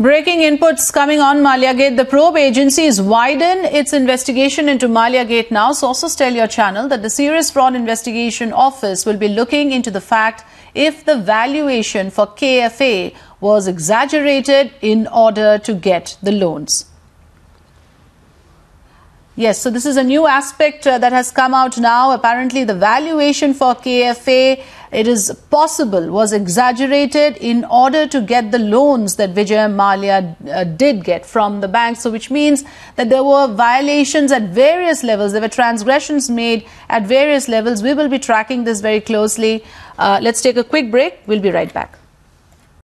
Breaking inputs coming on Malia Gate. The probe agency is widen its investigation into Malia Gate now. Sources tell your channel that the Serious Fraud Investigation Office will be looking into the fact if the valuation for KFA was exaggerated in order to get the loans. Yes, so this is a new aspect uh, that has come out now. Apparently, the valuation for KFA, it is possible, was exaggerated in order to get the loans that Vijay Malia uh, did get from the bank. So, which means that there were violations at various levels. There were transgressions made at various levels. We will be tracking this very closely. Uh, let's take a quick break. We'll be right back.